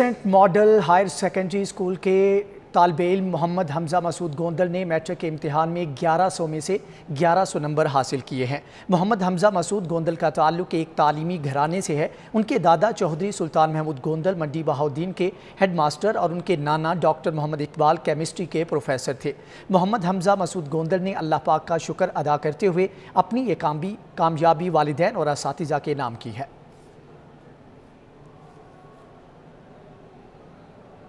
Saint model higher secondary school के तालब इम मोहम्मद हमजा मसूद गोंदल ने मैट्रिक के इम्तहान में 1100 में से 1100 नंबर हासिल किए हैं मोहम्मद हमजा मसूद गोंदल का ताल्लुक एक तालीमी घराने से है उनके दादा चौधरी सुल्तान महमूद गोंदल मंडी बहाउद्दीन के हेड मास्टर और उनके नाना डॉक्टर मोहम्मद इकबाल केमिस्ट्री के प्रोफेसर थे मोहम्मद हमजा मसूद गोंदल ने अल्लाह पाक का शुक्र अदा करते हुए अपनी ये कामयाबी वालदे और इस के नाम की है